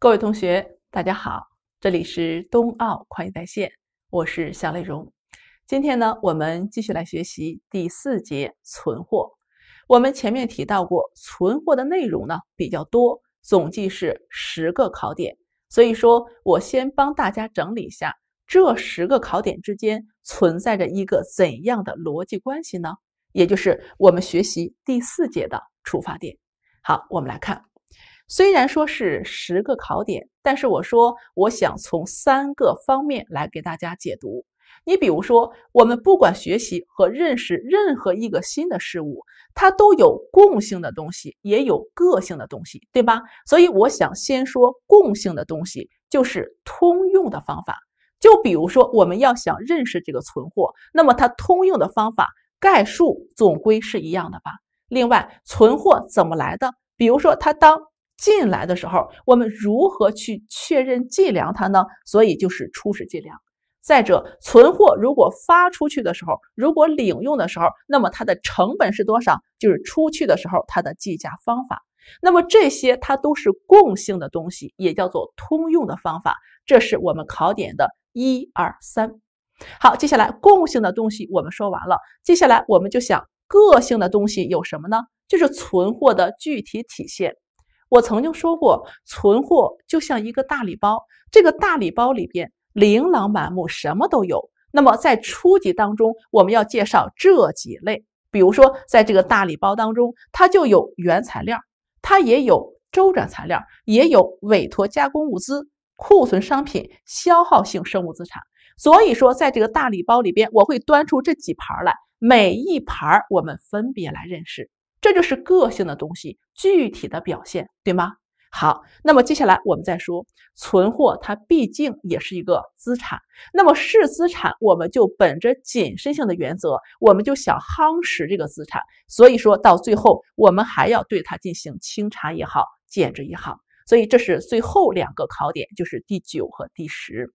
各位同学，大家好，这里是冬奥会计在线，我是小磊荣。今天呢，我们继续来学习第四节存货。我们前面提到过，存货的内容呢比较多，总计是十个考点。所以说我先帮大家整理一下，这十个考点之间存在着一个怎样的逻辑关系呢？也就是我们学习第四节的出发点。好，我们来看。虽然说是十个考点，但是我说我想从三个方面来给大家解读。你比如说，我们不管学习和认识任何一个新的事物，它都有共性的东西，也有个性的东西，对吧？所以我想先说共性的东西，就是通用的方法。就比如说，我们要想认识这个存货，那么它通用的方法概述总归是一样的吧？另外，存货怎么来的？比如说，它当进来的时候，我们如何去确认计量它呢？所以就是初始计量。再者，存货如果发出去的时候，如果领用的时候，那么它的成本是多少？就是出去的时候它的计价方法。那么这些它都是共性的东西，也叫做通用的方法。这是我们考点的一二三。好，接下来共性的东西我们说完了，接下来我们就想个性的东西有什么呢？就是存货的具体体现。我曾经说过，存货就像一个大礼包，这个大礼包里边琳琅满目，什么都有。那么在初级当中，我们要介绍这几类，比如说在这个大礼包当中，它就有原材料，它也有周转材料，也有委托加工物资、库存商品、消耗性生物资产。所以说，在这个大礼包里边，我会端出这几盘来，每一盘我们分别来认识。这就是个性的东西，具体的表现，对吗？好，那么接下来我们再说存货，它毕竟也是一个资产。那么是资产，我们就本着谨慎性的原则，我们就想夯实这个资产。所以说到最后，我们还要对它进行清查也好，减值也好。所以这是最后两个考点，就是第九和第十。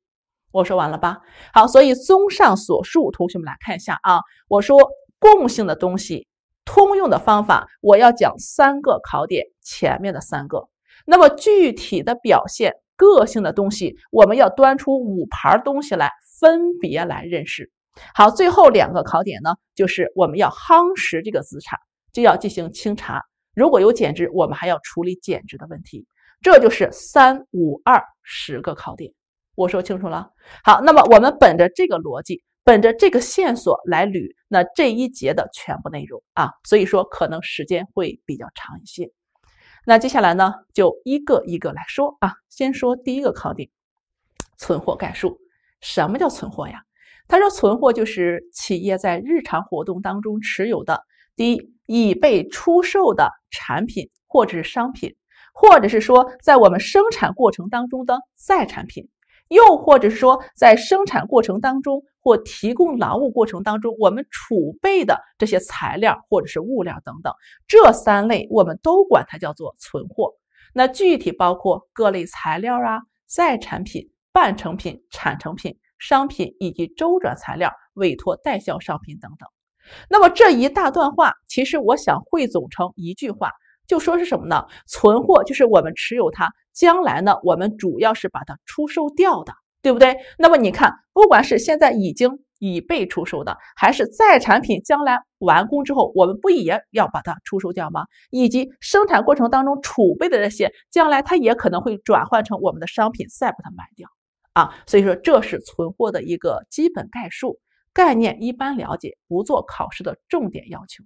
我说完了吧？好，所以综上所述，同学们来看一下啊，我说共性的东西。通用的方法，我要讲三个考点，前面的三个。那么具体的表现，个性的东西，我们要端出五盘东西来，分别来认识。好，最后两个考点呢，就是我们要夯实这个资产，就要进行清查，如果有减值，我们还要处理减值的问题。这就是三五二十个考点，我说清楚了。好，那么我们本着这个逻辑。本着这个线索来捋那这一节的全部内容啊，所以说可能时间会比较长一些。那接下来呢，就一个一个来说啊，先说第一个考点：存货概述。什么叫存货呀？他说，存货就是企业在日常活动当中持有的第一已被出售的产品或者是商品，或者是说在我们生产过程当中的在产品，又或者是说在生产过程当中。或提供劳务过程当中，我们储备的这些材料或者是物料等等，这三类我们都管它叫做存货。那具体包括各类材料啊、在产品、半成品、产成品、商品以及周转材料、委托代销商品等等。那么这一大段话，其实我想汇总成一句话，就说是什么呢？存货就是我们持有它，将来呢，我们主要是把它出售掉的。对不对？那么你看，不管是现在已经已被出售的，还是在产品将来完工之后，我们不也要把它出售掉吗？以及生产过程当中储备的这些，将来它也可能会转换成我们的商品，再把它卖掉啊。所以说，这是存货的一个基本概述概念，一般了解，不做考试的重点要求。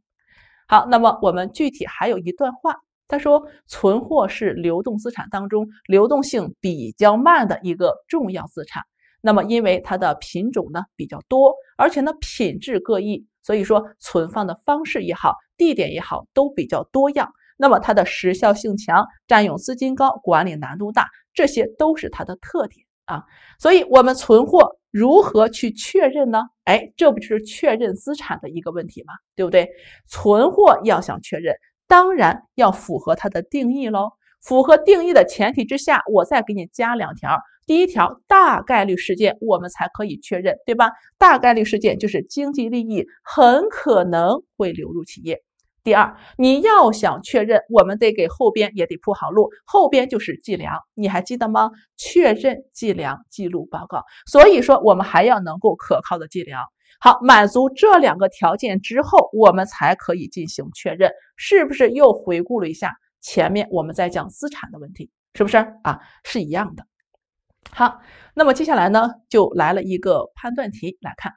好，那么我们具体还有一段话。他说，存货是流动资产当中流动性比较慢的一个重要资产。那么，因为它的品种呢比较多，而且呢品质各异，所以说存放的方式也好，地点也好，都比较多样。那么它的时效性强，占用资金高，管理难度大，这些都是它的特点啊。所以，我们存货如何去确认呢？哎，这不就是确认资产的一个问题吗？对不对？存货要想确认。当然要符合它的定义喽，符合定义的前提之下，我再给你加两条。第一条，大概率事件我们才可以确认，对吧？大概率事件就是经济利益很可能会流入企业。第二，你要想确认，我们得给后边也得铺好路，后边就是计量，你还记得吗？确认、计量、记录、报告。所以说，我们还要能够可靠的计量。好，满足这两个条件之后，我们才可以进行确认。是不是又回顾了一下前面我们在讲资产的问题，是不是啊？是一样的。好，那么接下来呢，就来了一个判断题来看。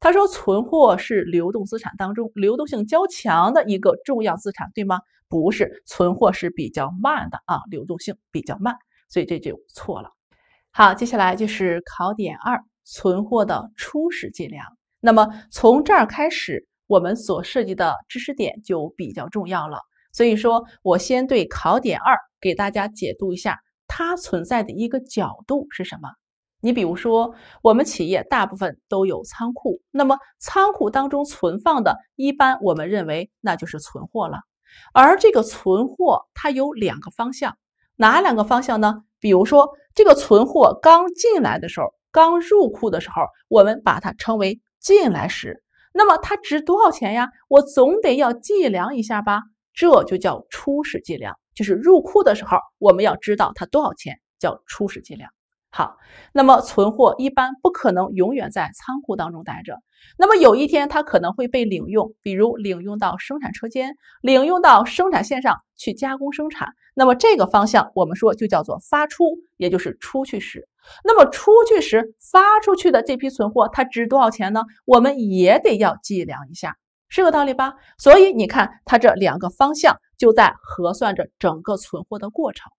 他说，存货是流动资产当中流动性较强的一个重要资产，对吗？不是，存货是比较慢的啊，流动性比较慢，所以这就错了。好，接下来就是考点二，存货的初始计量。那么从这儿开始，我们所涉及的知识点就比较重要了。所以说，我先对考点二给大家解读一下，它存在的一个角度是什么？你比如说，我们企业大部分都有仓库，那么仓库当中存放的，一般我们认为那就是存货了。而这个存货它有两个方向，哪两个方向呢？比如说，这个存货刚进来的时候，刚入库的时候，我们把它称为。进来时，那么它值多少钱呀？我总得要计量一下吧，这就叫初始计量，就是入库的时候我们要知道它多少钱，叫初始计量。好，那么存货一般不可能永远在仓库当中待着，那么有一天它可能会被领用，比如领用到生产车间，领用到生产线上去加工生产，那么这个方向我们说就叫做发出，也就是出去时。那么出去时发出去的这批存货，它值多少钱呢？我们也得要计量一下，是个道理吧？所以你看，它这两个方向就在核算着整个存货的过程。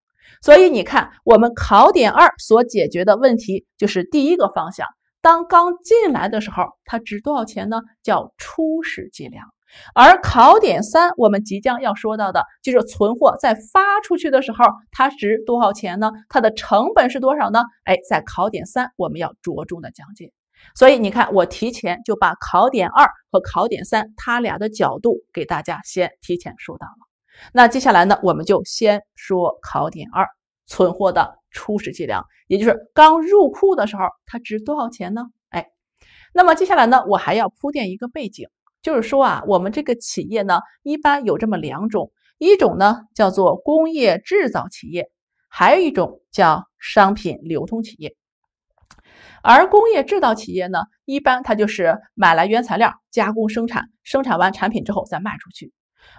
所以你看，我们考点二所解决的问题就是第一个方向，当刚进来的时候，它值多少钱呢？叫初始计量。而考点三，我们即将要说到的就是存货在发出去的时候，它值多少钱呢？它的成本是多少呢？哎，在考点三，我们要着重的讲解。所以你看，我提前就把考点二和考点三，它俩的角度给大家先提前说到了。那接下来呢，我们就先说考点二，存货的初始计量，也就是刚入库的时候，它值多少钱呢？哎，那么接下来呢，我还要铺垫一个背景。就是说啊，我们这个企业呢，一般有这么两种，一种呢叫做工业制造企业，还有一种叫商品流通企业。而工业制造企业呢，一般它就是买来原材料，加工生产，生产完产品之后再卖出去。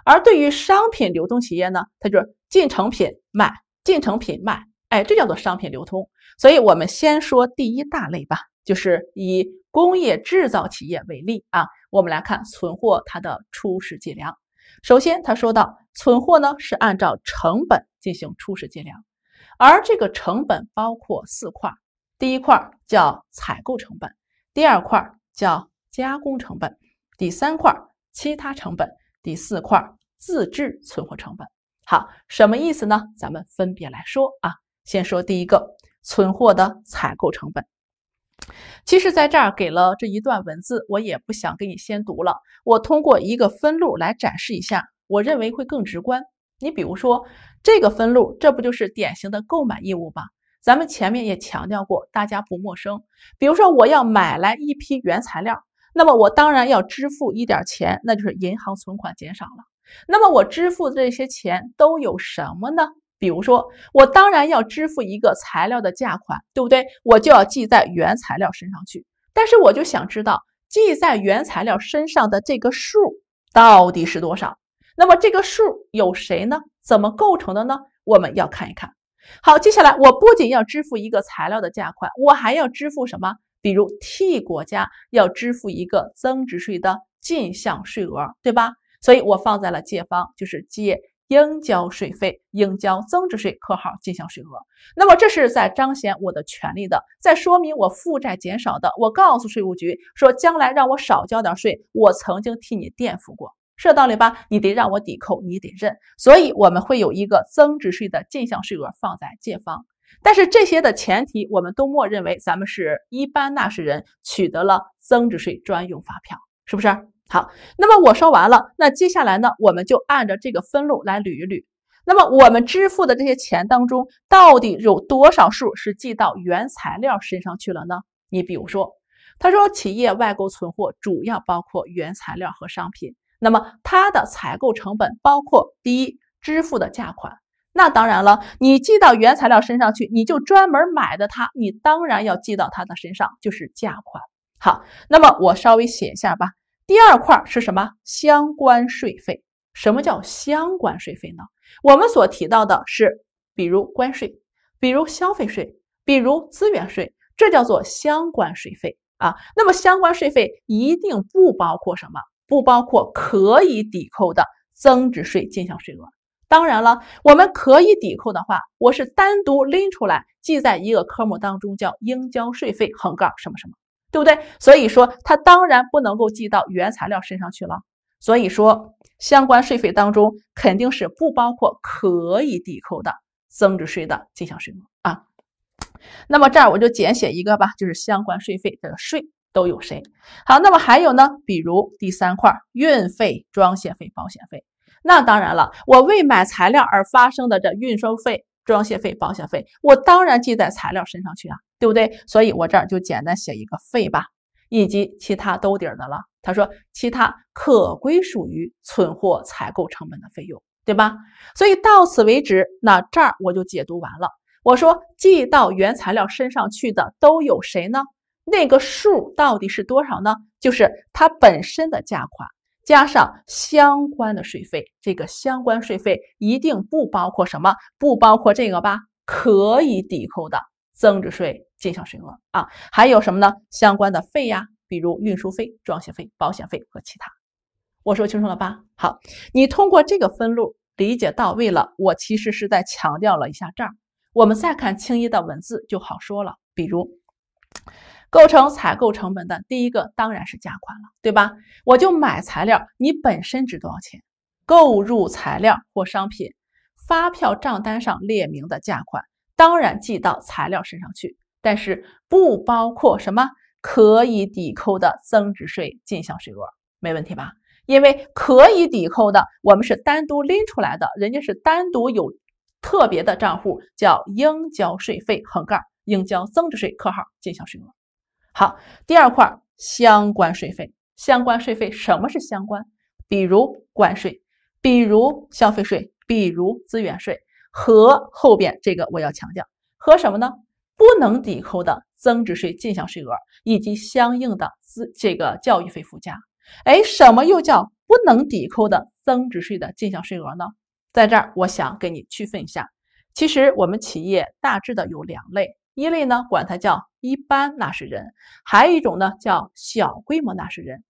而对于商品流通企业呢，它就是进成品卖，进成品卖，哎，这叫做商品流通。所以，我们先说第一大类吧，就是以工业制造企业为例啊。我们来看存货它的初始计量。首先，他说到存货呢是按照成本进行初始计量，而这个成本包括四块：第一块叫采购成本，第二块叫加工成本，第三块其他成本，第四块自制存货成本。好，什么意思呢？咱们分别来说啊。先说第一个存货的采购成本。其实，在这儿给了这一段文字，我也不想给你先读了。我通过一个分录来展示一下，我认为会更直观。你比如说，这个分录，这不就是典型的购买义务吗？咱们前面也强调过，大家不陌生。比如说，我要买来一批原材料，那么我当然要支付一点钱，那就是银行存款减少了。那么我支付的这些钱都有什么呢？比如说，我当然要支付一个材料的价款，对不对？我就要记在原材料身上去。但是我就想知道，记在原材料身上的这个数到底是多少？那么这个数有谁呢？怎么构成的呢？我们要看一看。好，接下来我不仅要支付一个材料的价款，我还要支付什么？比如 T 国家要支付一个增值税的进项税额，对吧？所以我放在了借方，就是借。应交税费，应交增值税（括号进项税额）。那么这是在彰显我的权利的，在说明我负债减少的。我告诉税务局说，将来让我少交点税，我曾经替你垫付过，是道理吧？你得让我抵扣，你得认。所以我们会有一个增值税的进项税额放在借方。但是这些的前提，我们都默认为咱们是一般纳税人，取得了增值税专用发票，是不是？好，那么我说完了，那接下来呢，我们就按照这个分录来捋一捋。那么我们支付的这些钱当中，到底有多少数是寄到原材料身上去了呢？你比如说，他说企业外购存货主要包括原材料和商品，那么它的采购成本包括第一支付的价款。那当然了，你寄到原材料身上去，你就专门买的它，你当然要寄到它的身上，就是价款。好，那么我稍微写一下吧。第二块是什么？相关税费。什么叫相关税费呢？我们所提到的是，比如关税，比如消费税，比如资源税，这叫做相关税费啊。那么相关税费一定不包括什么？不包括可以抵扣的增值税进项税额。当然了，我们可以抵扣的话，我是单独拎出来记在一个科目当中，叫应交税费横杠什么什么。对不对？所以说，它当然不能够记到原材料身上去了。所以说，相关税费当中肯定是不包括可以抵扣的增值税的进项税目啊。那么这儿我就简写一个吧，就是相关税费的税都有谁？好，那么还有呢，比如第三块，运费、装卸费、保险费。那当然了，我为买材料而发生的这运输费。装卸费、保险费，我当然记在材料身上去啊，对不对？所以，我这儿就简单写一个费吧，以及其他兜底的了。他说，其他可归属于存货采购成本的费用，对吧？所以到此为止，那这儿我就解读完了。我说，记到原材料身上去的都有谁呢？那个数到底是多少呢？就是它本身的价款。加上相关的税费，这个相关税费一定不包括什么？不包括这个吧？可以抵扣的增值税进项税额啊？还有什么呢？相关的费呀，比如运输费、装卸费、保险费和其他。我说清楚了吧？好，你通过这个分录理解到位了。我其实是在强调了一下这儿。我们再看清一的文字就好说了，比如。构成采购成本的第一个当然是价款了，对吧？我就买材料，你本身值多少钱？购入材料或商品，发票账单上列明的价款当然记到材料身上去，但是不包括什么可以抵扣的增值税进项税额，没问题吧？因为可以抵扣的，我们是单独拎出来的，人家是单独有特别的账户，叫应交税费——横杠应交增值税（括号进项税额）。好，第二块相关税费，相关税费什么是相关？比如关税，比如消费税，比如资源税和后边这个我要强调和什么呢？不能抵扣的增值税进项税额以及相应的资这个教育费附加。哎，什么又叫不能抵扣的增值税的进项税额呢？在这儿我想给你区分一下，其实我们企业大致的有两类。一类呢，管它叫一般纳税人，还有一种呢叫小规模纳税人。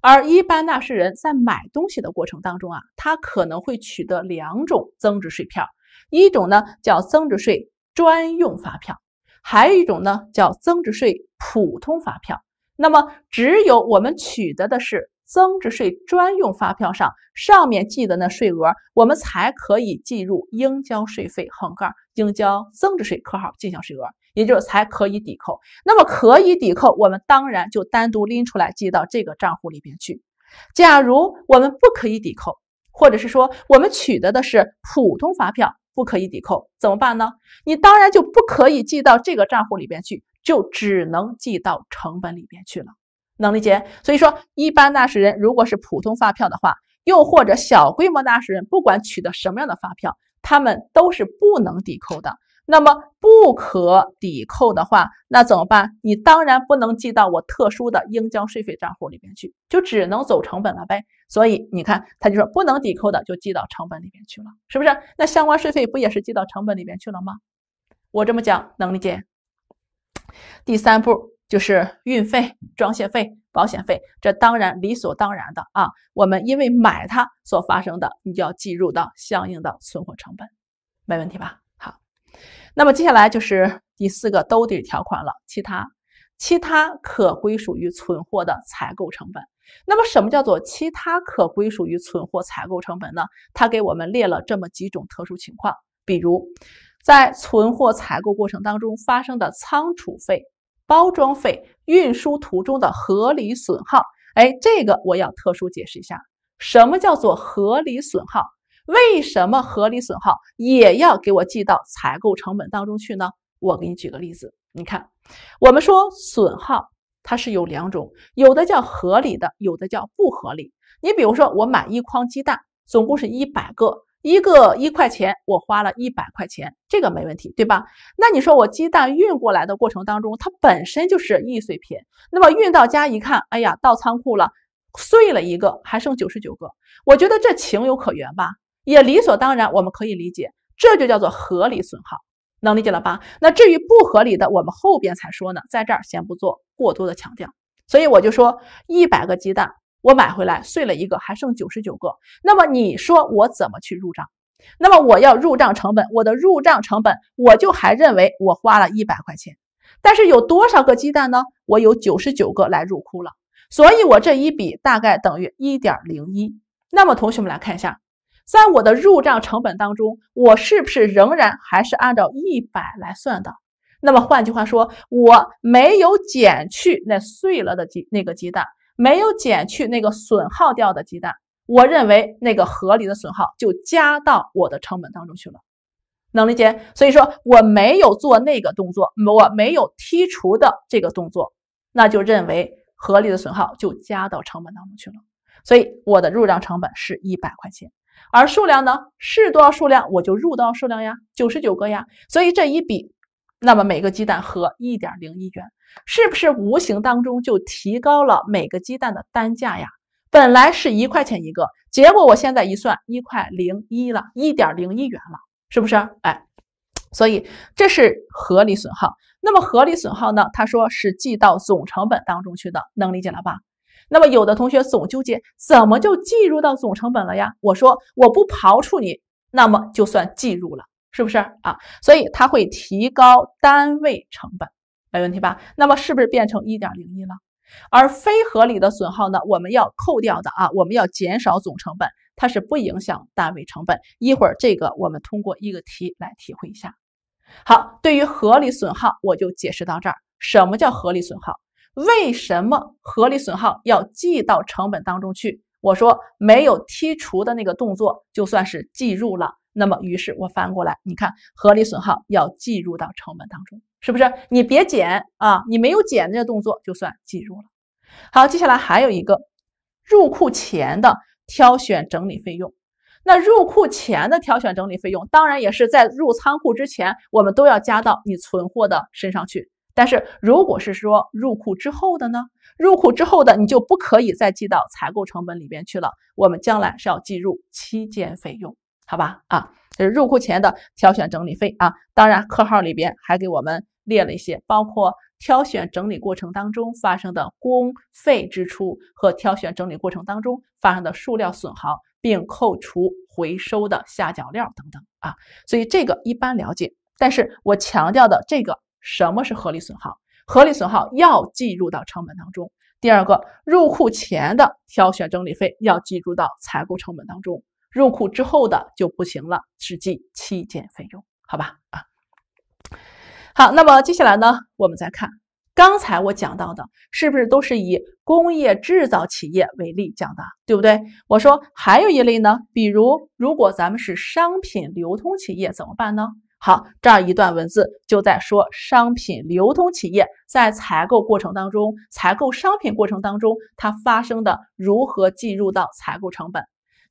而一般纳税人在买东西的过程当中啊，他可能会取得两种增值税票，一种呢叫增值税专用发票，还有一种呢叫增值税普通发票。那么，只有我们取得的是。增值税专用发票上上面记的那税额，我们才可以计入应交税费横杠应交增值税（科号进项税额），也就是才可以抵扣。那么可以抵扣，我们当然就单独拎出来记到这个账户里边去。假如我们不可以抵扣，或者是说我们取得的是普通发票，不可以抵扣，怎么办呢？你当然就不可以记到这个账户里边去，就只能记到成本里边去了。能理解，所以说一般纳税人如果是普通发票的话，又或者小规模纳税人，不管取得什么样的发票，他们都是不能抵扣的。那么不可抵扣的话，那怎么办？你当然不能记到我特殊的应交税费账户里面去，就只能走成本了呗。所以你看，他就说不能抵扣的就记到成本里面去了，是不是？那相关税费不也是记到成本里面去了吗？我这么讲能理解？第三步。就是运费、装卸费、保险费，这当然理所当然的啊。我们因为买它所发生的，你就要计入到相应的存货成本，没问题吧？好，那么接下来就是第四个兜底条款了，其他其他可归属于存货的采购成本。那么什么叫做其他可归属于存货采购成本呢？他给我们列了这么几种特殊情况，比如在存货采购过程当中发生的仓储费。包装费、运输途中的合理损耗，哎，这个我要特殊解释一下。什么叫做合理损耗？为什么合理损耗也要给我记到采购成本当中去呢？我给你举个例子，你看，我们说损耗它是有两种，有的叫合理的，有的叫不合理。你比如说，我买一筐鸡蛋，总共是一百个。一个一块钱，我花了一百块钱，这个没问题，对吧？那你说我鸡蛋运过来的过程当中，它本身就是易碎品，那么运到家一看，哎呀，到仓库了，碎了一个，还剩九十九个，我觉得这情有可原吧，也理所当然，我们可以理解，这就叫做合理损耗，能理解了吧？那至于不合理的，我们后边才说呢，在这儿先不做过多的强调。所以我就说一百个鸡蛋。我买回来碎了一个，还剩九十九个。那么你说我怎么去入账？那么我要入账成本，我的入账成本，我就还认为我花了一百块钱。但是有多少个鸡蛋呢？我有九十九个来入库了，所以我这一笔大概等于一点零一。那么同学们来看一下，在我的入账成本当中，我是不是仍然还是按照一百来算的？那么换句话说，我没有减去那碎了的鸡那个鸡蛋。没有减去那个损耗掉的鸡蛋，我认为那个合理的损耗就加到我的成本当中去了，能理解？所以说我没有做那个动作，我没有剔除的这个动作，那就认为合理的损耗就加到成本当中去了。所以我的入账成本是一百块钱，而数量呢是多少数量我就入到数量呀，九十九个呀。所以这一笔，那么每个鸡蛋合一点零一元。是不是无形当中就提高了每个鸡蛋的单价呀？本来是一块钱一个，结果我现在一算，一块零一了，一点零一元了，是不是？哎，所以这是合理损耗。那么合理损耗呢？他说是记到总成本当中去的，能理解了吧？那么有的同学总纠结，怎么就计入到总成本了呀？我说我不刨除你，那么就算计入了，是不是啊？所以它会提高单位成本。没问题吧？那么是不是变成一点零一了？而非合理的损耗呢？我们要扣掉的啊，我们要减少总成本，它是不影响单位成本。一会儿这个我们通过一个题来体会一下。好，对于合理损耗，我就解释到这儿。什么叫合理损耗？为什么合理损耗要记到成本当中去？我说没有剔除的那个动作就算是计入了。那么于是我翻过来，你看，合理损耗要计入到成本当中。是不是你别减啊？你没有减这个动作就算计入了。好，接下来还有一个入库前的挑选整理费用。那入库前的挑选整理费用，当然也是在入仓库之前，我们都要加到你存货的身上去。但是如果是说入库之后的呢？入库之后的你就不可以再记到采购成本里边去了。我们将来是要计入期间费用，好吧？啊，这是入库前的挑选整理费啊。当然，括号里边还给我们。列了一些，包括挑选整理过程当中发生的工费支出和挑选整理过程当中发生的数量损耗，并扣除回收的下脚料等等啊，所以这个一般了解。但是我强调的这个，什么是合理损耗？合理损耗要计入到成本当中。第二个，入库前的挑选整理费要计入到采购成本当中，入库之后的就不行了，只计期间费用，好吧？啊。好，那么接下来呢，我们再看刚才我讲到的，是不是都是以工业制造企业为例讲的，对不对？我说还有一类呢，比如如果咱们是商品流通企业怎么办呢？好，这儿一段文字就在说商品流通企业在采购过程当中，采购商品过程当中，它发生的如何计入到采购成本。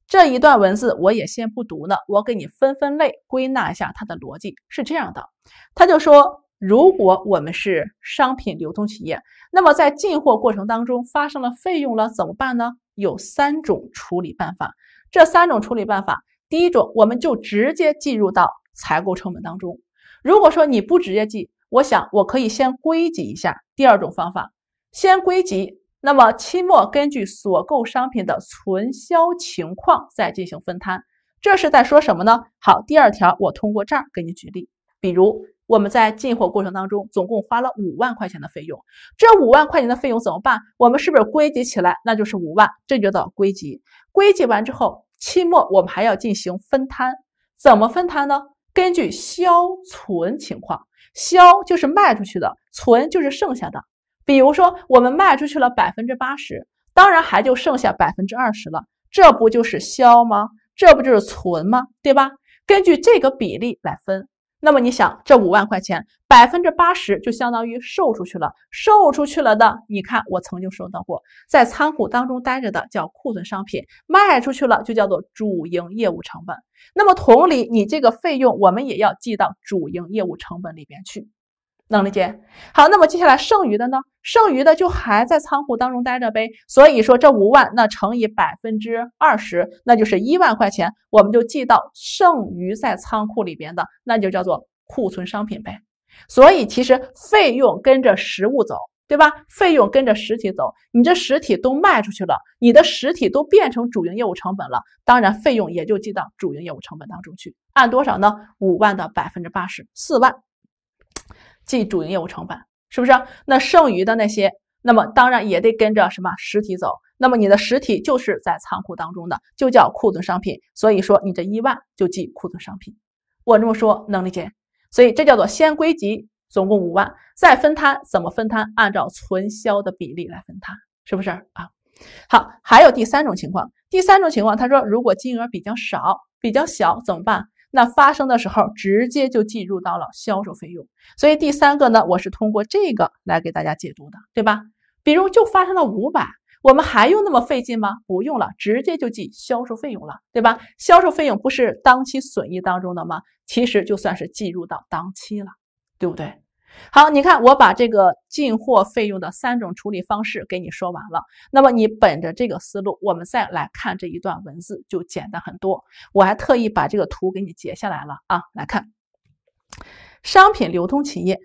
这一段文字我也先不读了，我给你分分类、归纳一下它的逻辑是这样的。他就说，如果我们是商品流通企业，那么在进货过程当中发生了费用了怎么办呢？有三种处理办法。这三种处理办法，第一种我们就直接计入到采购成本当中。如果说你不直接记，我想我可以先归集一下。第二种方法，先归集。那么期末根据所购商品的存销情况再进行分摊，这是在说什么呢？好，第二条，我通过这儿给你举例，比如我们在进货过程当中总共花了五万块钱的费用，这五万块钱的费用怎么办？我们是不是归集起来？那就是五万，这就叫归集。归集完之后，期末我们还要进行分摊，怎么分摊呢？根据销存情况，销就是卖出去的，存就是剩下的。比如说，我们卖出去了百分之八十，当然还就剩下百分之二十了，这不就是销吗？这不就是存吗？对吧？根据这个比例来分。那么你想，这五万块钱，百分之八十就相当于售出去了，售出去了的，你看我曾经说到过，在仓库当中待着的叫库存商品，卖出去了就叫做主营业务成本。那么同理，你这个费用我们也要记到主营业务成本里边去。能理解？好，那么接下来剩余的呢？剩余的就还在仓库当中待着呗。所以说这五万，那乘以百分之二十，那就是一万块钱，我们就记到剩余在仓库里边的，那就叫做库存商品呗。所以其实费用跟着实物走，对吧？费用跟着实体走，你这实体都卖出去了，你的实体都变成主营业务成本了，当然费用也就记到主营业务成本当中去。按多少呢？五万的百分之八十四万。记主营业务成本，是不是？那剩余的那些，那么当然也得跟着什么实体走。那么你的实体就是在仓库当中的，就叫库存商品。所以说你这一万就记库存商品。我这么说能理解？所以这叫做先归集，总共五万，再分摊。怎么分摊？按照存销的比例来分摊，是不是啊？好，还有第三种情况。第三种情况，他说如果金额比较少，比较小怎么办？那发生的时候，直接就计入到了销售费用。所以第三个呢，我是通过这个来给大家解读的，对吧？比如就发生了五百，我们还用那么费劲吗？不用了，直接就记销售费用了，对吧？销售费用不是当期损益当中的吗？其实就算是计入到当期了，对不对？好，你看我把这个进货费用的三种处理方式给你说完了。那么你本着这个思路，我们再来看这一段文字就简单很多。我还特意把这个图给你截下来了啊，来看，商品流通企业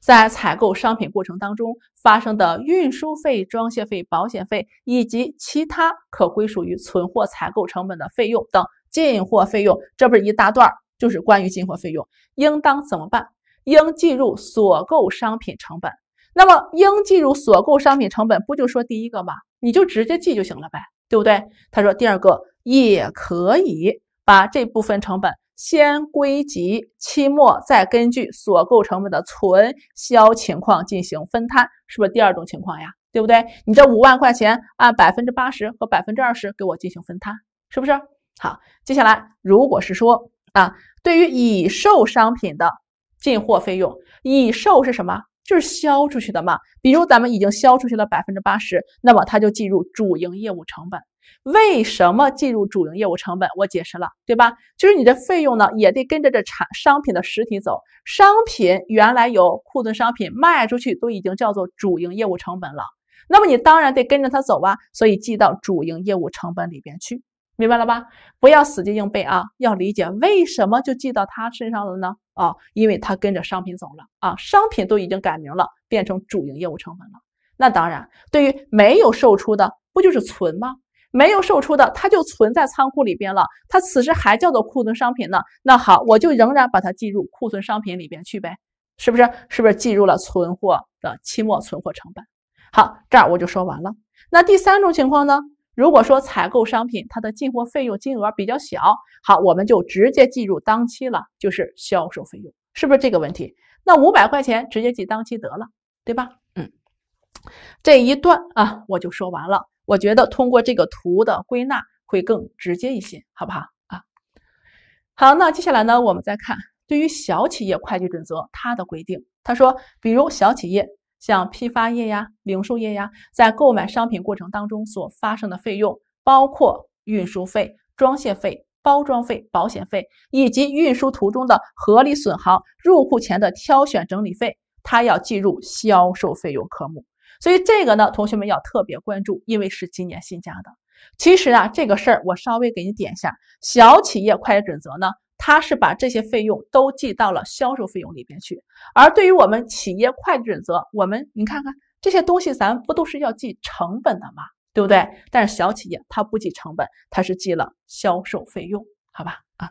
在采购商品过程当中发生的运输费、装卸费、保险费以及其他可归属于存货采购成本的费用等进货费用，这不是一大段儿，就是关于进货费用应当怎么办。应计入所购商品成本。那么，应计入所购商品成本，不就说第一个吗？你就直接记就行了呗，对不对？他说第二个也可以把这部分成本先归集期末，再根据所购成本的存销情况进行分摊，是不是第二种情况呀？对不对？你这五万块钱按百分之八十和百分之二十给我进行分摊，是不是？好，接下来如果是说啊，对于已售商品的。进货费用已售是什么？就是销出去的嘛。比如咱们已经销出去了百分之八十，那么它就计入主营业务成本。为什么计入主营业务成本？我解释了，对吧？就是你的费用呢，也得跟着这产商品的实体走。商品原来有库存商品，卖出去都已经叫做主营业务成本了，那么你当然得跟着它走啊，所以记到主营业务成本里边去。明白了吧？不要死记硬背啊，要理解为什么就记到他身上了呢？啊，因为他跟着商品走了啊，商品都已经改名了，变成主营业务成本了。那当然，对于没有售出的，不就是存吗？没有售出的，它就存在仓库里边了，它此时还叫做库存商品呢。那好，我就仍然把它计入库存商品里边去呗，是不是？是不是记入了存货的期末存货成本？好，这儿我就说完了。那第三种情况呢？如果说采购商品，它的进货费用金额比较小，好，我们就直接计入当期了，就是销售费用，是不是这个问题？那五百块钱直接记当期得了，对吧？嗯，这一段啊，我就说完了。我觉得通过这个图的归纳会更直接一些，好不好啊？好，那接下来呢，我们再看对于小企业会计准则它的规定，它说，比如小企业。像批发业呀、零售业呀，在购买商品过程当中所发生的费用，包括运输费、装卸费、包装费、保险费以及运输途中的合理损耗、入库前的挑选整理费，它要计入销售费用科目。所以这个呢，同学们要特别关注，因为是今年新加的。其实啊，这个事儿我稍微给你点一下，小企业会计准则呢。他是把这些费用都记到了销售费用里边去，而对于我们企业会计准则，我们你看看这些东西，咱不都是要记成本的吗？对不对？但是小企业它不记成本，它是记了销售费用，好吧？啊，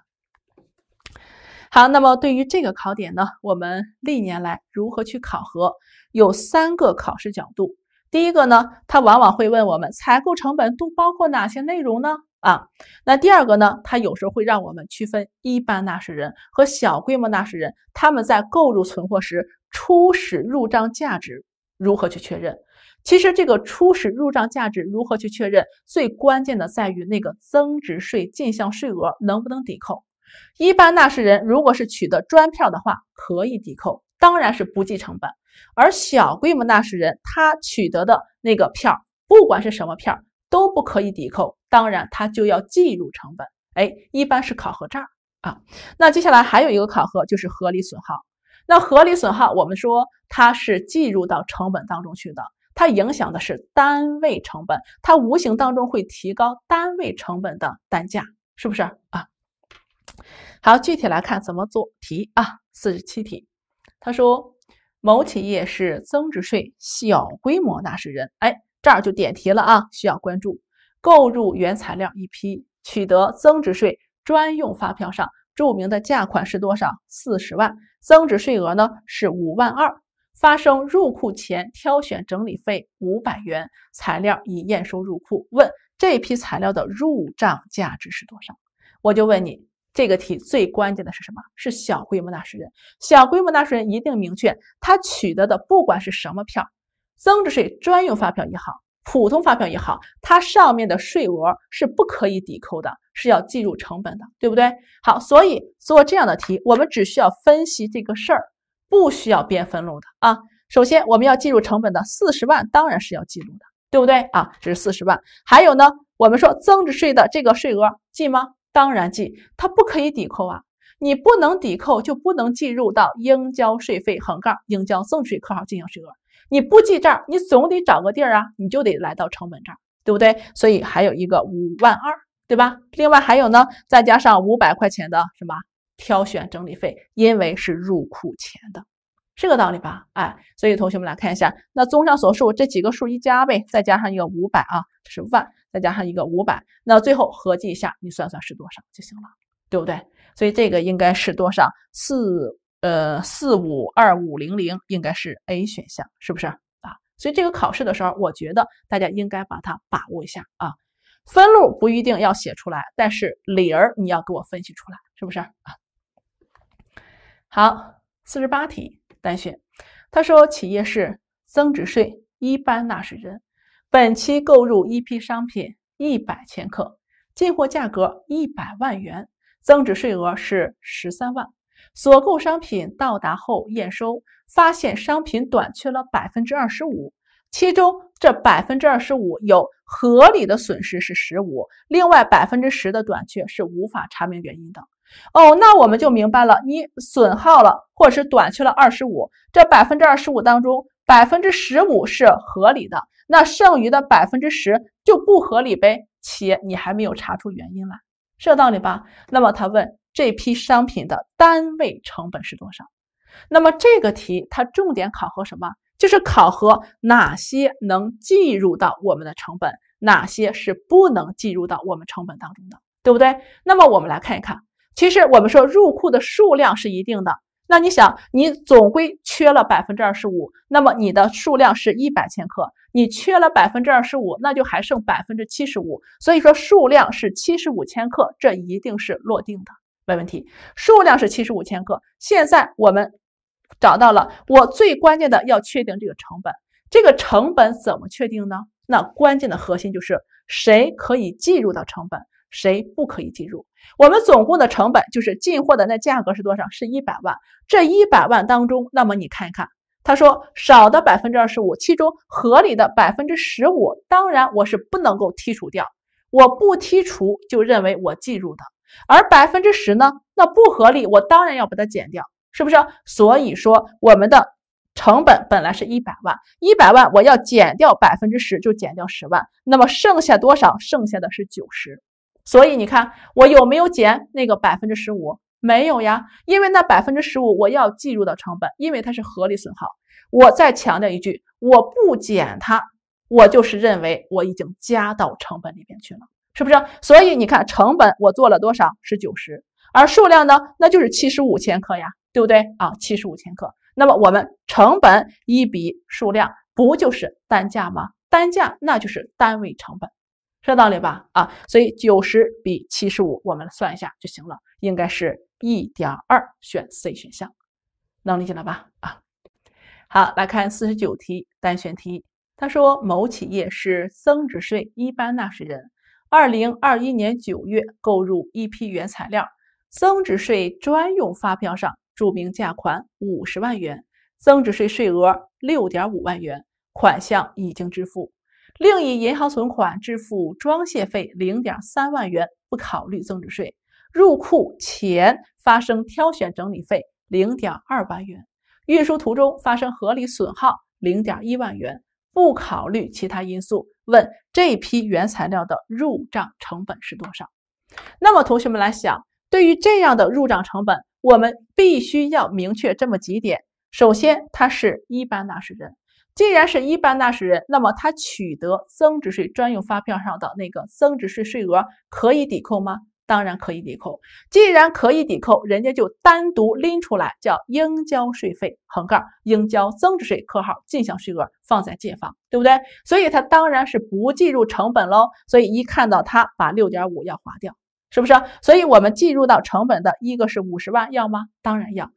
好，那么对于这个考点呢，我们历年来如何去考核？有三个考试角度。第一个呢，他往往会问我们采购成本都包括哪些内容呢？啊，那第二个呢？它有时候会让我们区分一般纳税人和小规模纳税人，他们在购入存货时，初始入账价值如何去确认？其实这个初始入账价值如何去确认，最关键的在于那个增值税进项税额能不能抵扣。一般纳税人如果是取得专票的话，可以抵扣，当然是不计成本；而小规模纳税人他取得的那个票，不管是什么票。都不可以抵扣，当然它就要计入成本。哎，一般是考核这儿啊。那接下来还有一个考核就是合理损耗。那合理损耗，我们说它是计入到成本当中去的，它影响的是单位成本，它无形当中会提高单位成本的单价，是不是啊？好，具体来看怎么做题啊？四十七题，他说某企业是增值税小规模纳税人，哎。这儿就点题了啊，需要关注购入原材料一批，取得增值税专用发票上注明的价款是多少？四十万，增值税额呢是五万二，发生入库前挑选整理费五百元，材料已验收入库。问这批材料的入账价值是多少？我就问你，这个题最关键的是什么？是小规模纳税人，小规模纳税人一定明确他取得的不管是什么票。增值税专用发票也好，普通发票也好，它上面的税额是不可以抵扣的，是要计入成本的，对不对？好，所以做这样的题，我们只需要分析这个事儿，不需要编分录的啊。首先，我们要计入成本的四十万当然是要记录的，对不对啊？这是四十万。还有呢，我们说增值税的这个税额记吗？当然记，它不可以抵扣啊，你不能抵扣就不能计入到应交税费横杠应交增值税（科号进项税额）。你不记账，你总得找个地儿啊，你就得来到成本这儿，对不对？所以还有一个五万二，对吧？另外还有呢，再加上五百块钱的什么挑选整理费，因为是入库前的，是个道理吧？哎，所以同学们来看一下，那综上所述，这几个数一加呗，再加上一个五百啊，是万，再加上一个五百，那最后合计一下，你算算是多少就行了，对不对？所以这个应该是多少？四。呃，四五二五零零应该是 A 选项，是不是啊？所以这个考试的时候，我觉得大家应该把它把握一下啊。分录不一定要写出来，但是理儿你要给我分析出来，是不是啊？好，四十八题单选，他说企业是增值税一般纳税人，本期购入一批商品一百千克，进货价格一百万元，增值税额是十三万。所购商品到达后验收，发现商品短缺了百分之二十五，其中这百分之二十五有合理的损失是十五，另外百分之十的短缺是无法查明原因的。哦，那我们就明白了，你损耗了或者是短缺了二十五，这百分之二十五当中百分之十五是合理的，那剩余的百分之十就不合理呗，且你还没有查出原因来，是这道理吧？那么他问。这批商品的单位成本是多少？那么这个题它重点考核什么？就是考核哪些能计入到我们的成本，哪些是不能计入到我们成本当中的，对不对？那么我们来看一看，其实我们说入库的数量是一定的，那你想，你总归缺了百分之二十五，那么你的数量是一百千克，你缺了百分之二十五，那就还剩百分之七十五，所以说数量是七十五千克，这一定是落定的。没问题，数量是七十五千克。现在我们找到了，我最关键的要确定这个成本。这个成本怎么确定呢？那关键的核心就是谁可以计入到成本，谁不可以计入。我们总共的成本就是进货的那价格是多少？是一百万。这一百万当中，那么你看一看，他说少的百分之二十五，其中合理的百分之十五，当然我是不能够剔除掉。我不剔除，就认为我计入的。而百分之十呢？那不合理，我当然要把它减掉，是不是？所以说我们的成本本来是一百万，一百万我要减掉百分之十，就减掉十万，那么剩下多少？剩下的是九十。所以你看我有没有减那个百分之十五？没有呀，因为那百分之十五我要计入到成本，因为它是合理损耗。我再强调一句，我不减它，我就是认为我已经加到成本里面去了。是不是？所以你看，成本我做了多少是九十，而数量呢，那就是七十五千克呀，对不对啊？七十五千克。那么我们成本一比数量，不就是单价吗？单价那就是单位成本，是这道理吧？啊，所以九十比七十五，我们算一下就行了，应该是一点二，选 C 选项，能理解了吧？啊，好，来看四十九题单选题，他说某企业是增值税一般纳税人。二零二一年九月购入一批原材料，增值税专用发票上注明价款五十万元，增值税税额六点五万元，款项已经支付。另以银行存款支付装卸费零点三万元，不考虑增值税。入库前发生挑选整理费零点二万元，运输途中发生合理损耗零点一万元。不考虑其他因素，问这批原材料的入账成本是多少？那么同学们来想，对于这样的入账成本，我们必须要明确这么几点。首先，它是一般纳税人。既然是一般纳税人，那么他取得增值税专用发票上的那个增值税税额可以抵扣吗？当然可以抵扣，既然可以抵扣，人家就单独拎出来叫应交税费，横杠应交增值税，括号进项税额放在借方，对不对？所以它当然是不计入成本喽。所以一看到它把六点五要划掉，是不是？所以我们计入到成本的一个是五十万要吗？当然要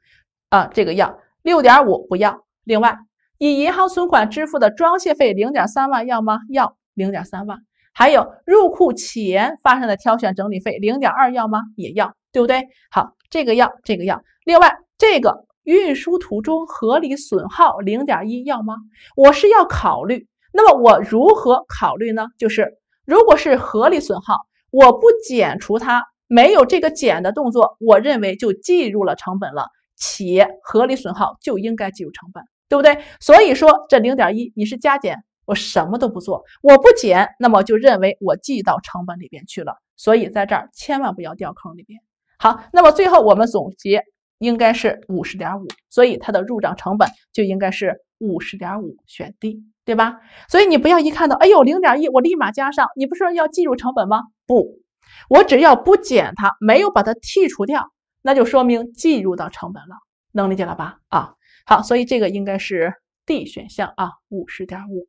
啊，这个要六点五不要。另外以银行存款支付的装卸费零点三万要吗？要零点三万。还有入库前发生的挑选整理费零点二要吗？也要，对不对？好，这个要，这个要。另外，这个运输途中合理损耗零点一要吗？我是要考虑，那么我如何考虑呢？就是如果是合理损耗，我不减除它，没有这个减的动作，我认为就计入了成本了。且合理损耗就应该计入成本，对不对？所以说这零点一你是加减。我什么都不做，我不减，那么就认为我记到成本里边去了。所以在这儿千万不要掉坑里边。好，那么最后我们总结应该是五十点五，所以它的入账成本就应该是五十点五，选 D，对吧？所以你不要一看到，哎呦零点一，我立马加上，你不是说要计入成本吗？不，我只要不减它，没有把它剔除掉，那就说明计入到成本了，能理解了吧？啊，好，所以这个应该是 D 选项啊，五十点五。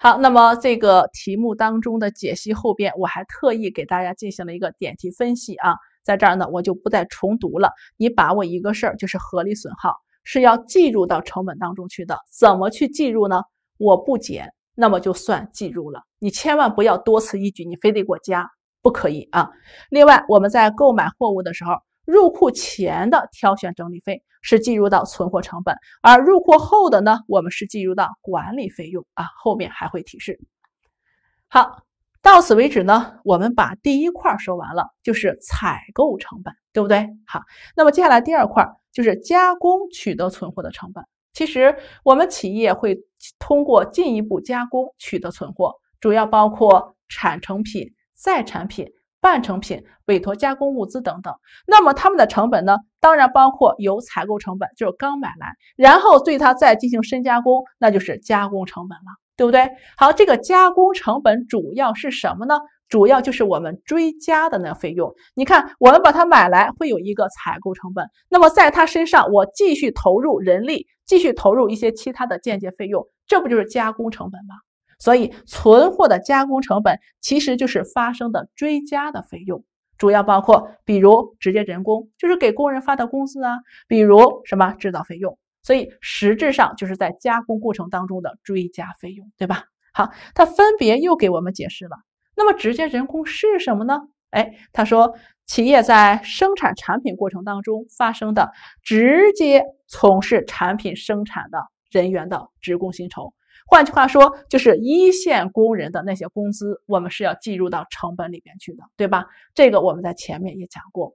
好，那么这个题目当中的解析后边，我还特意给大家进行了一个点题分析啊，在这儿呢我就不再重读了。你把握一个事儿，就是合理损耗是要计入到成本当中去的，怎么去计入呢？我不减，那么就算计入了。你千万不要多此一举，你非得给我加，不可以啊。另外，我们在购买货物的时候。入库前的挑选整理费是计入到存货成本，而入库后的呢，我们是计入到管理费用啊。后面还会提示。好，到此为止呢，我们把第一块说完了，就是采购成本，对不对？好，那么接下来第二块就是加工取得存货的成本。其实我们企业会通过进一步加工取得存货，主要包括产成品、在产品。半成品、委托加工物资等等，那么他们的成本呢？当然包括有采购成本，就是刚买来，然后对它再进行深加工，那就是加工成本了，对不对？好，这个加工成本主要是什么呢？主要就是我们追加的那个费用。你看，我们把它买来会有一个采购成本，那么在它身上我继续投入人力，继续投入一些其他的间接费用，这不就是加工成本吗？所以，存货的加工成本其实就是发生的追加的费用，主要包括，比如直接人工，就是给工人发的工资啊，比如什么制造费用，所以实质上就是在加工过程当中的追加费用，对吧？好，他分别又给我们解释了，那么直接人工是什么呢？哎，他说，企业在生产产品过程当中发生的直接从事产品生产的人员的职工薪酬。换句话说，就是一线工人的那些工资，我们是要计入到成本里边去的，对吧？这个我们在前面也讲过。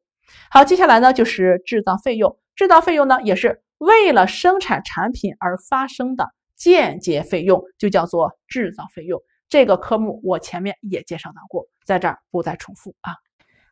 好，接下来呢就是制造费用，制造费用呢也是为了生产产品而发生的间接费用，就叫做制造费用。这个科目我前面也介绍到过，在这儿不再重复啊。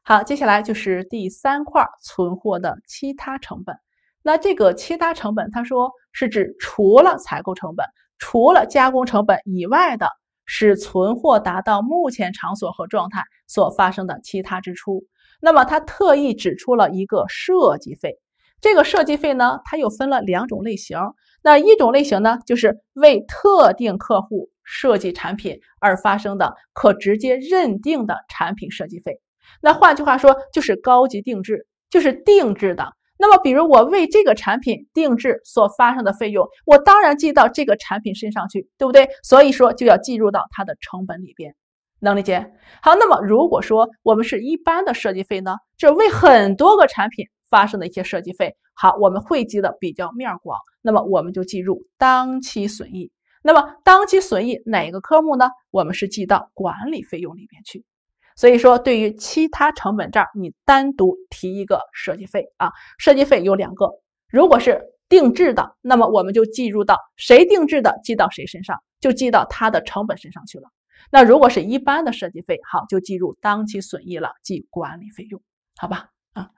好，接下来就是第三块，存货的其他成本。那这个其他成本，他说是指除了采购成本、除了加工成本以外的，使存货达到目前场所和状态所发生的其他支出。那么他特意指出了一个设计费，这个设计费呢，它又分了两种类型。那一种类型呢，就是为特定客户设计产品而发生的可直接认定的产品设计费。那换句话说，就是高级定制，就是定制的。那么，比如我为这个产品定制所发生的费用，我当然记到这个产品身上去，对不对？所以说就要计入到它的成本里边，能理解？好，那么如果说我们是一般的设计费呢，这为很多个产品发生的一些设计费，好，我们汇集的比较面广，那么我们就计入当期损益。那么当期损益哪个科目呢？我们是记到管理费用里面去。所以说，对于其他成本这儿，你单独提一个设计费啊。设计费有两个，如果是定制的，那么我们就计入到谁定制的记到谁身上，就记到它的成本身上去了。那如果是一般的设计费，好，就计入当期损益了，记管理费用，好吧？啊，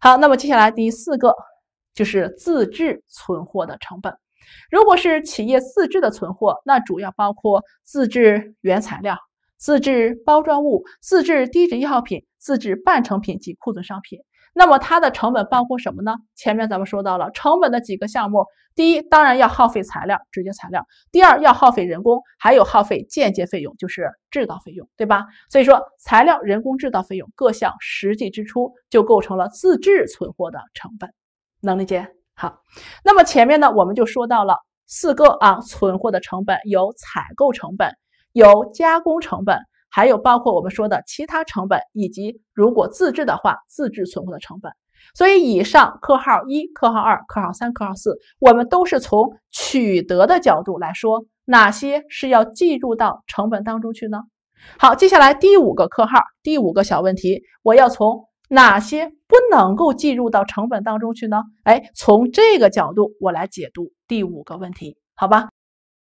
好，那么接下来第四个就是自制存货的成本。如果是企业自制的存货，那主要包括自制原材料。自制包装物、自制低值药品、自制半成品及库存商品，那么它的成本包括什么呢？前面咱们说到了成本的几个项目，第一当然要耗费材料，直接材料；第二要耗费人工，还有耗费间接费用，就是制造费用，对吧？所以说材料、人工、制造费用各项实际支出就构成了自制存货的成本，能理解？好，那么前面呢我们就说到了四个啊，存货的成本有采购成本。有加工成本，还有包括我们说的其他成本，以及如果自制的话，自制存货的成本。所以，以上（括号一）、（括号二）、（括号三）、（括号四），我们都是从取得的角度来说，哪些是要计入到成本当中去呢？好，接下来第五个课号，第五个小问题，我要从哪些不能够计入到成本当中去呢？哎，从这个角度我来解读第五个问题，好吧？